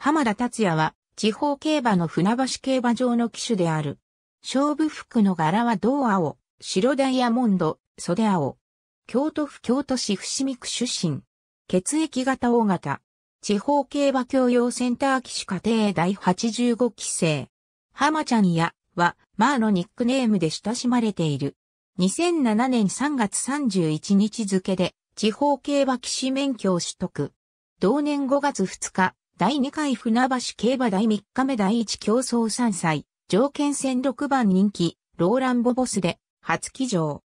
浜田達也は、地方競馬の船橋競馬場の騎手である。勝負服の柄は銅青、白ダイヤモンド、袖青。京都府京都市伏見区出身。血液型大型。地方競馬教養センター騎手家庭第85期生。浜ちゃんや、は、マーのニックネームで親しまれている。2007年3月31日付で、地方競馬騎士免許を取得。同年5月2日、第2回船橋競馬第3日目第1競争3歳、条件戦6番人気、ローランボボスで、初騎乗。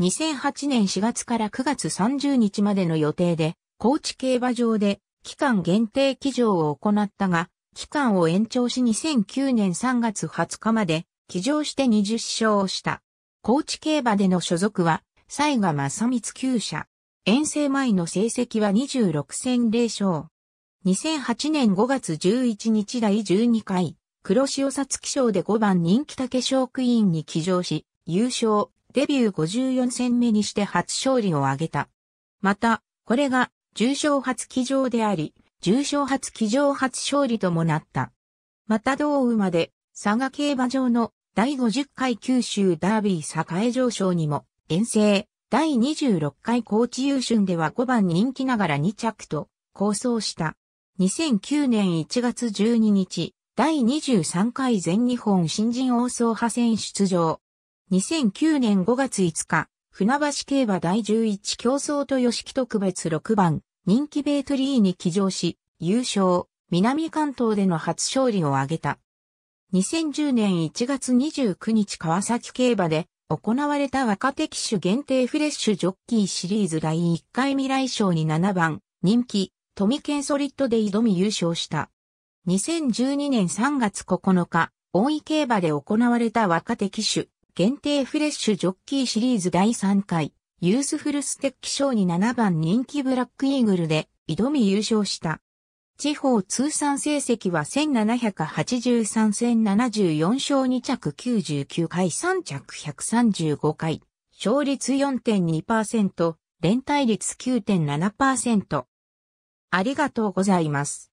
2008年4月から9月30日までの予定で、高知競馬場で期間限定騎乗を行ったが、期間を延長し2009年3月20日まで騎乗して20勝をした。高知競馬での所属は、西賀正光厩舎。遠征前の成績は26戦0勝。2008年5月11日第12回、黒潮札つ賞で5番人気竹賞クイーンに騎乗し、優勝、デビュー54戦目にして初勝利を挙げた。また、これが、重賞初騎乗であり、重賞初騎乗初勝利ともなった。また同馬で、佐賀競馬場の第50回九州ダービー栄上昇にも、遠征、第26回高知優春では5番人気ながら2着と、構想した。2009年1月12日、第23回全日本新人王総派戦出場。2009年5月5日、船橋競馬第11競争と吉木特別6番、人気ベートリーに起乗し、優勝、南関東での初勝利を挙げた。2010年1月29日川崎競馬で行われた若手機種限定フレッシュジョッキーシリーズ第1回未来賞に7番、人気、トミケンソリッドで挑み優勝した。2012年3月9日、大井競馬で行われた若手騎手、限定フレッシュジョッキーシリーズ第3回、ユースフルステッキ賞に7番人気ブラックイーグルで挑み優勝した。地方通算成績は1783戦74勝2着99回3着135回、勝率4.2%、連帯率9.7%、ありがとうございます。